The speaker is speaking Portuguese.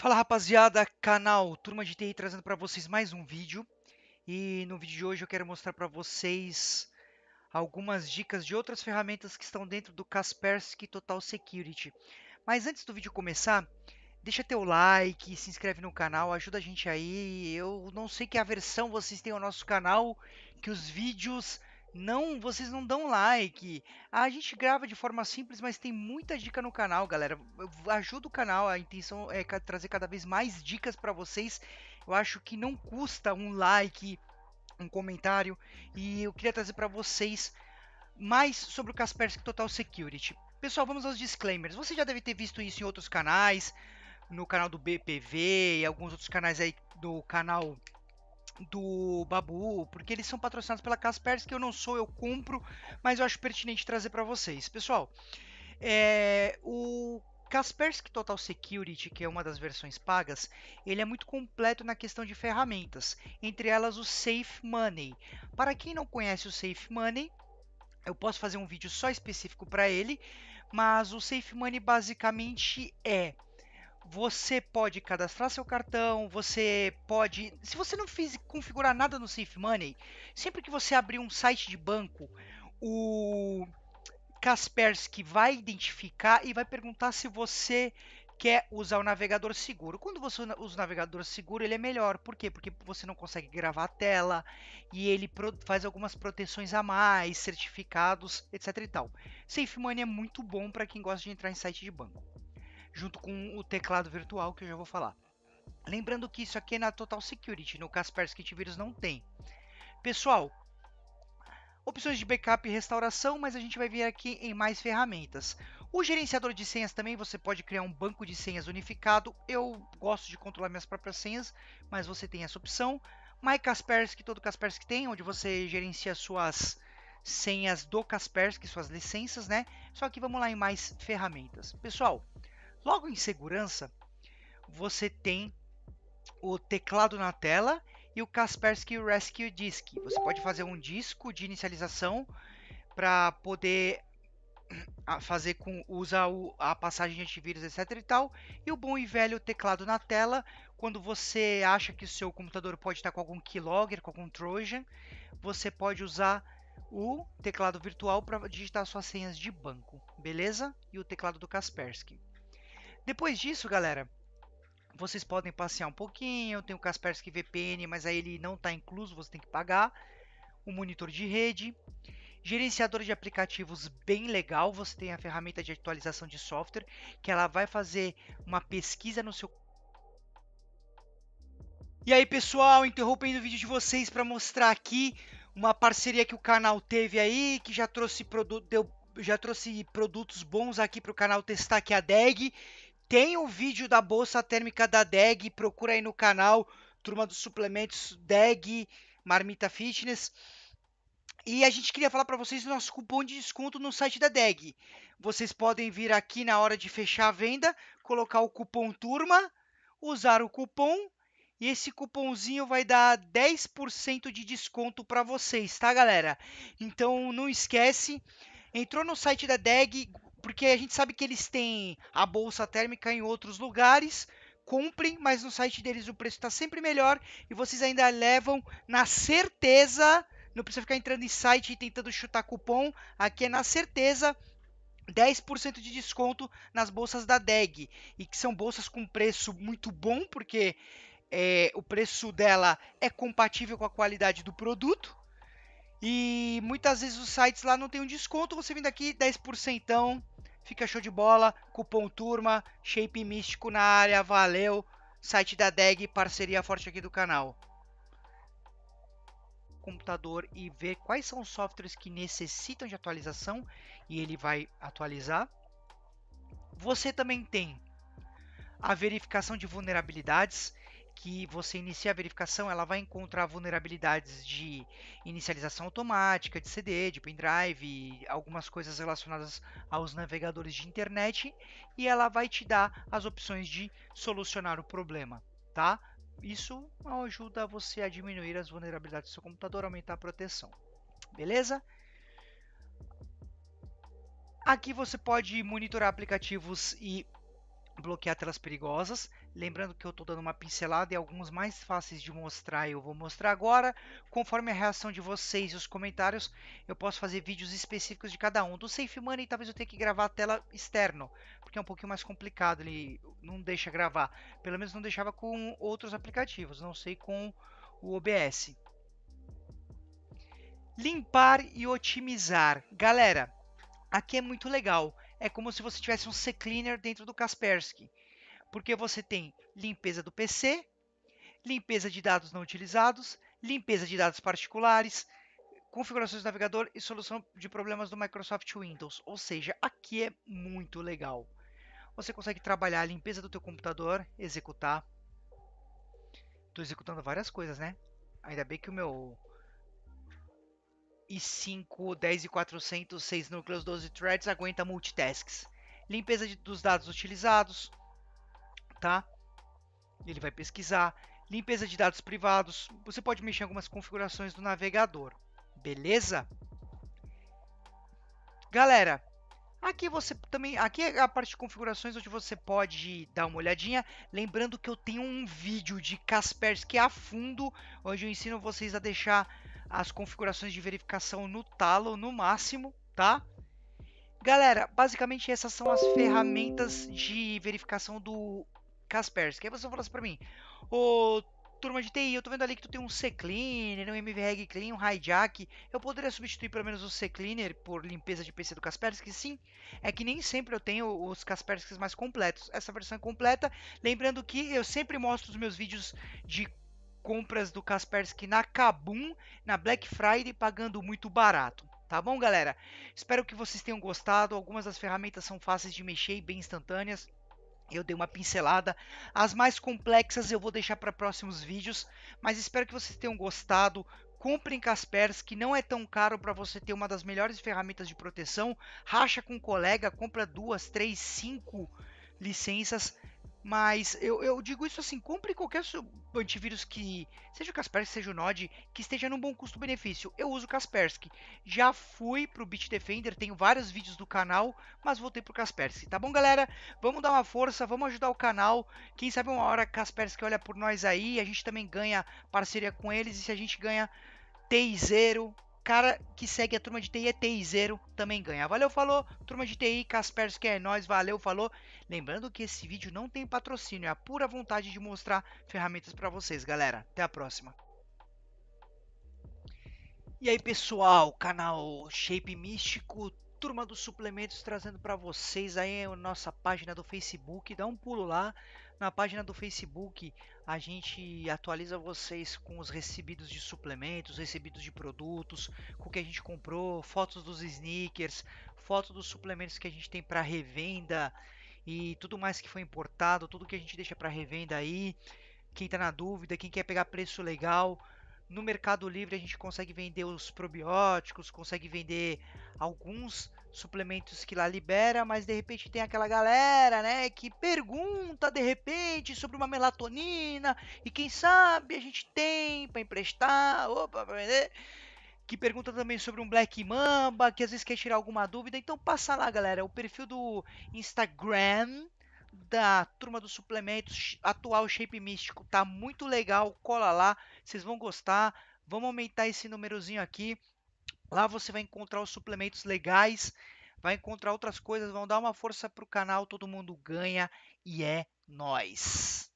Fala rapaziada, canal Turma de TI trazendo para vocês mais um vídeo e no vídeo de hoje eu quero mostrar para vocês algumas dicas de outras ferramentas que estão dentro do Kaspersky Total Security. Mas antes do vídeo começar, deixa teu like, se inscreve no canal, ajuda a gente aí. Eu não sei que aversão vocês têm ao nosso canal, que os vídeos não, vocês não dão like. A gente grava de forma simples, mas tem muita dica no canal, galera. Eu ajuda o canal, a intenção é trazer cada vez mais dicas para vocês. Eu acho que não custa um like, um comentário e eu queria trazer para vocês mais sobre o Kaspersky Total Security. Pessoal, vamos aos disclaimers. Você já deve ter visto isso em outros canais, no canal do BPV e alguns outros canais aí do canal do Babu, porque eles são patrocinados pela Caspers, que eu não sou, eu compro, mas eu acho pertinente trazer para vocês. Pessoal, é, o Kaspersky Total Security, que é uma das versões pagas, ele é muito completo na questão de ferramentas, entre elas o Safe Money. Para quem não conhece o Safe Money, eu posso fazer um vídeo só específico para ele, mas o Safe Money basicamente é você pode cadastrar seu cartão, você pode. Se você não fiz, configurar nada no Safe Money, sempre que você abrir um site de banco, o Kaspersky vai identificar e vai perguntar se você quer usar o navegador seguro. Quando você usa o navegador seguro, ele é melhor. Por quê? Porque você não consegue gravar a tela e ele faz algumas proteções a mais, certificados, etc e tal. Safe Money é muito bom para quem gosta de entrar em site de banco junto com o teclado virtual que eu já vou falar. Lembrando que isso aqui é na Total Security, no Kaspersky Antivírus não tem. Pessoal, opções de backup e restauração, mas a gente vai vir aqui em mais ferramentas. O gerenciador de senhas também, você pode criar um banco de senhas unificado. Eu gosto de controlar minhas próprias senhas, mas você tem essa opção. My Kaspersky, todo Kaspersky tem, onde você gerencia suas senhas do Kaspersky, suas licenças, né? Só que vamos lá em mais ferramentas. Pessoal, Logo em segurança, você tem o teclado na tela e o Kaspersky Rescue Disk. Você pode fazer um disco de inicialização para poder ah, fazer com usar o, a passagem de antivírus, etc e tal, e o bom e velho teclado na tela, quando você acha que o seu computador pode estar com algum keylogger, com algum trojan, você pode usar o teclado virtual para digitar suas senhas de banco, beleza? E o teclado do Kaspersky. Depois disso, galera, vocês podem passear um pouquinho. Tem o Kaspersky VPN, mas aí ele não está incluso, você tem que pagar. O monitor de rede. Gerenciador de aplicativos bem legal. Você tem a ferramenta de atualização de software, que ela vai fazer uma pesquisa no seu e aí, pessoal, interrompendo o vídeo de vocês para mostrar aqui uma parceria que o canal teve aí, que já trouxe produto, já trouxe produtos bons aqui para o canal testar que é a DEG tem o um vídeo da bolsa térmica da DEG, procura aí no canal, turma dos suplementos DEG, Marmita Fitness. E a gente queria falar para vocês o nosso cupom de desconto no site da DEG. Vocês podem vir aqui na hora de fechar a venda, colocar o cupom TURMA, usar o cupom e esse cupomzinho vai dar 10% de desconto para vocês, tá, galera? Então não esquece, entrou no site da DEG, porque a gente sabe que eles têm a bolsa térmica em outros lugares, comprem, mas no site deles o preço está sempre melhor e vocês ainda levam na certeza, não precisa ficar entrando em site e tentando chutar cupom, aqui é na certeza 10% de desconto nas bolsas da DEG, e que são bolsas com preço muito bom, porque é, o preço dela é compatível com a qualidade do produto. E muitas vezes os sites lá não tem um desconto, você vem daqui 10% Fica show de bola. Cupom turma, shape místico na área. Valeu. Site da DEG, parceria forte aqui do canal. Computador e ver quais são os softwares que necessitam de atualização e ele vai atualizar. Você também tem a verificação de vulnerabilidades que você inicia a verificação, ela vai encontrar vulnerabilidades de inicialização automática, de CD, de pendrive, algumas coisas relacionadas aos navegadores de internet, e ela vai te dar as opções de solucionar o problema, tá? Isso ajuda você a diminuir as vulnerabilidades do seu computador, aumentar a proteção, beleza? Aqui você pode monitorar aplicativos e bloquear telas perigosas. Lembrando que eu estou dando uma pincelada e alguns mais fáceis de mostrar eu vou mostrar agora. Conforme a reação de vocês e os comentários, eu posso fazer vídeos específicos de cada um. Do Safe Money talvez eu tenha que gravar a tela externo, porque é um pouquinho mais complicado, ele não deixa gravar. Pelo menos não deixava com outros aplicativos, não sei com o OBS. Limpar e otimizar. Galera, aqui é muito legal é como se você tivesse um CCleaner dentro do Kaspersky, porque você tem limpeza do PC, limpeza de dados não utilizados, limpeza de dados particulares, configurações do navegador e solução de problemas do Microsoft Windows. Ou seja, aqui é muito legal. Você consegue trabalhar a limpeza do teu computador, executar. Estou executando várias coisas, né? Ainda bem que o meu i5 10400, 6 núcleos, 12 threads, aguenta multitasks. Limpeza de, dos dados utilizados, tá? Ele vai pesquisar. Limpeza de dados privados, você pode mexer em algumas configurações do navegador, beleza? Galera, aqui você também, aqui é a parte de configurações onde você pode dar uma olhadinha, lembrando que eu tenho um vídeo de Kaspersky a fundo, onde eu ensino vocês a deixar as configurações de verificação no talo no máximo, tá? Galera, basicamente essas são as ferramentas de verificação do Kaspersky. Aí você falasse assim para mim, ô turma de TI, eu tô vendo ali que tu tem um C-Cleaner, um MVREG Clean, um Hijack. Eu poderia substituir pelo menos o C-Cleaner por limpeza de PC do Kaspersky? Sim, é que nem sempre eu tenho os Kaspersky mais completos. Essa versão é completa. Lembrando que eu sempre mostro os meus vídeos de compras do Kaspersky na Kabum, na Black Friday, pagando muito barato. Tá bom, galera? Espero que vocês tenham gostado. Algumas das ferramentas são fáceis de mexer e bem instantâneas. Eu dei uma pincelada. As mais complexas eu vou deixar para próximos vídeos, mas espero que vocês tenham gostado. Comprem Kaspersky, não é tão caro para você ter uma das melhores ferramentas de proteção. Racha com um colega, compra duas, três, cinco licenças mas eu, eu, digo isso assim: compre qualquer antivírus que, seja o Kaspersky, seja o Nod, que esteja num bom custo-benefício. Eu uso o Kaspersky. Já fui pro Bitdefender, tenho vários vídeos do canal, mas voltei pro Kaspersky. Tá bom, galera? Vamos dar uma força, vamos ajudar o canal. Quem sabe uma hora Kaspersky olha por nós aí, a gente também ganha parceria com eles e se a gente ganha T0 cara que segue a turma de TI é TI Zero também ganha. Valeu, falou, turma de TI, Kaspersky é nós, valeu, falou. Lembrando que esse vídeo não tem patrocínio, é a pura vontade de mostrar ferramentas para vocês, galera. Até a próxima. E aí, pessoal, canal Shape Místico, turma dos suplementos trazendo para vocês aí a nossa página do Facebook, dá um pulo lá na página do Facebook, a gente atualiza vocês com os recebidos de suplementos, recebidos de produtos, com o que a gente comprou, fotos dos sneakers, fotos dos suplementos que a gente tem para revenda e tudo mais que foi importado, tudo que a gente deixa para revenda aí. Quem está na dúvida, quem quer pegar preço legal, no Mercado Livre a gente consegue vender os probióticos, consegue vender alguns suplementos que lá libera, mas de repente tem aquela galera, né, que pergunta de repente sobre uma melatonina e quem sabe a gente tem para emprestar, opa, vender. Que pergunta também sobre um Black Mamba, que às vezes quer tirar alguma dúvida. Então passa lá, galera, o perfil do Instagram da turma dos suplementos atual Shape Místico tá muito legal, cola lá, vocês vão gostar. Vamos aumentar esse númerozinho aqui. Lá você vai encontrar os suplementos legais, vai encontrar outras coisas, vão dar uma força para o canal, todo mundo ganha e é nós.